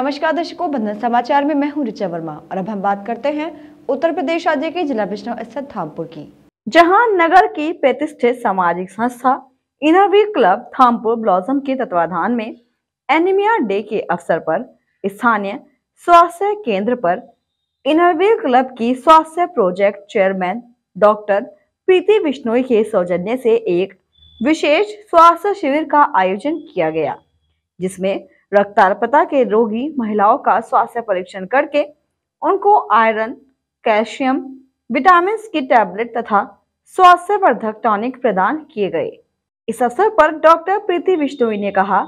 नमस्कार दर्शकों बंधन समाचार में मैं हूं ऋचा वर्मा और अब हम बात करते हैं उत्तर प्रदेश राज्य के जिला बिश्नोई स्थित थामपुर की जहां नगर की प्रतिष्ठित सामाजिक संस्था इनरवी क्लब थामपुर ब्लॉजम के तत्वाधान में एनीमिया डे के अवसर पर स्थानीय स्वास्थ्य केंद्र पर इनरवी क्लब की स्वास्थ्य project chairman doctor Preeti Bishnoi के सौजन्य से एक विशेष स्वास्थ्य शिविर का आयोजन किया गया जिसमें रक्तार्पता के रोगी महिलाओं का स्वास्थ्य परीक्षण करके उनको आयरन कैल्शियम विटामिन की टैबलेट तथा वर्धक टॉनिक प्रदान किए गए इस अवसर पर डॉक्टर प्रीति विष्णोई ने कहा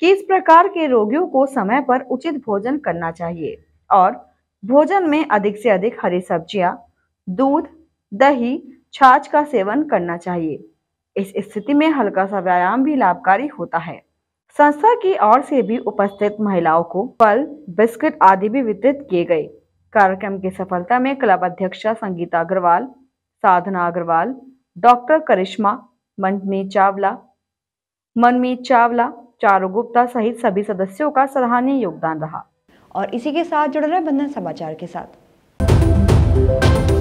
कि इस प्रकार के रोगियों को समय पर उचित भोजन करना चाहिए और भोजन में अधिक से अधिक हरी सब्जियां, दूध दही छाछ का सेवन करना चाहिए इस स्थिति में हल्का सा व्यायाम भी लाभकारी होता है संस्था की ओर से भी उपस्थित महिलाओं को फल बिस्किट आदि भी वितरित किए गए कार्यक्रम की सफलता में क्लब अध्यक्षा संगीता अग्रवाल साधना अग्रवाल डॉक्टर करिश्मा मनमीत चावला मनमीत चावला चारू गुप्ता सहित सभी सदस्यों का सराहनीय योगदान रहा और इसी के साथ जुड़ रहे बंधन समाचार के साथ